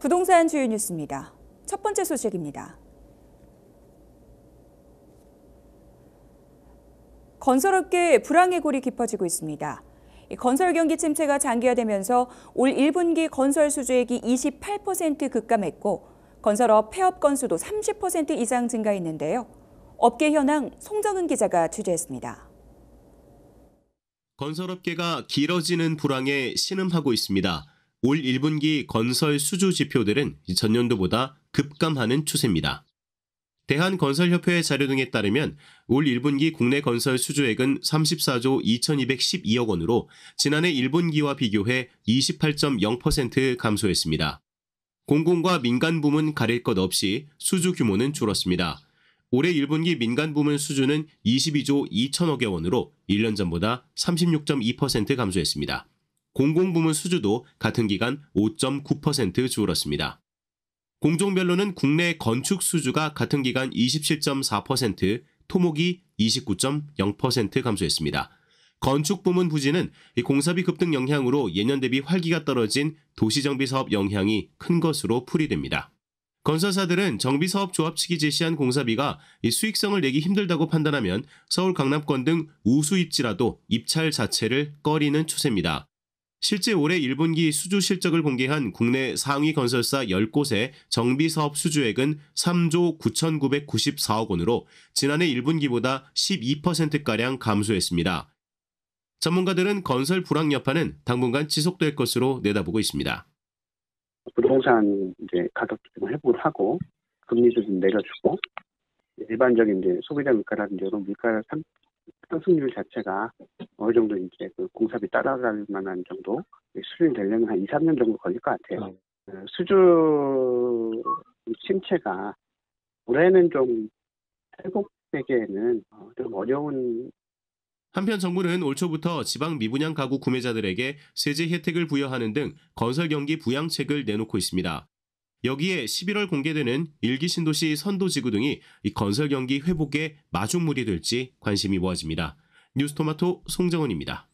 부동산 주요 뉴스입니다. 첫 번째 소식입니다. 건설업계 불황의 골이 깊어지고 있습니다. 건설 경기 침체가 장기화되면서 올 1분기 건설 수주액이 28% 급감했고 건설업 폐업 건수도 30% 이상 증가했는데요. 업계 현황 송정은 기자가 취재했습니다. 건설업계가 길어지는 불황에 신음하고 있습니다. 올 1분기 건설 수주 지표들은 전년도보다 급감하는 추세입니다. 대한건설협회 자료 등에 따르면 올 1분기 국내 건설 수주액은 34조 2212억 원으로 지난해 1분기와 비교해 28.0% 감소했습니다. 공공과 민간 부문 가릴 것 없이 수주 규모는 줄었습니다. 올해 1분기 민간 부문 수주는 22조 2천억여 원으로 1년 전보다 36.2% 감소했습니다. 공공부문 수주도 같은 기간 5.9% 줄었습니다. 공종별로는 국내 건축 수주가 같은 기간 27.4%, 토목이 29.0% 감소했습니다. 건축 부문 부진은 공사비 급등 영향으로 예년 대비 활기가 떨어진 도시정비 사업 영향이 큰 것으로 풀이됩니다. 건설사들은 정비사업 조합 측이 제시한 공사비가 수익성을 내기 힘들다고 판단하면 서울 강남권 등 우수 입지라도 입찰 자체를 꺼리는 추세입니다. 실제 올해 1분기 수주 실적을 공개한 국내 상위 건설사 10곳의 정비 사업 수주액은 3조 9,994억 원으로 지난해 1분기보다 12%가량 감소했습니다. 전문가들은 건설 불황 여파는 당분간 지속될 것으로 내다보고 있습니다. 부동산 이제 가격도 좀 회복을 하고 금리도 좀 내려주고 일반적인 이제 소비자 물가라든지 이런 물가 상승률 자체가 어느 정도 이제 그 공사비 따라갈 만한 정도 수준이 되려면 한 2, 3년 정도 걸릴 것 같아요. 어. 수주 침체가 올해는 좀 회복되기에는 어, 좀 어려운 한편 정부는 올 초부터 지방 미분양 가구 구매자들에게 세제 혜택을 부여하는 등 건설 경기 부양책을 내놓고 있습니다. 여기에 11월 공개되는 일기 신도시 선도지구 등이 건설 경기 회복에 마중물이 될지 관심이 모아집니다. 뉴스토마토 송정은입니다.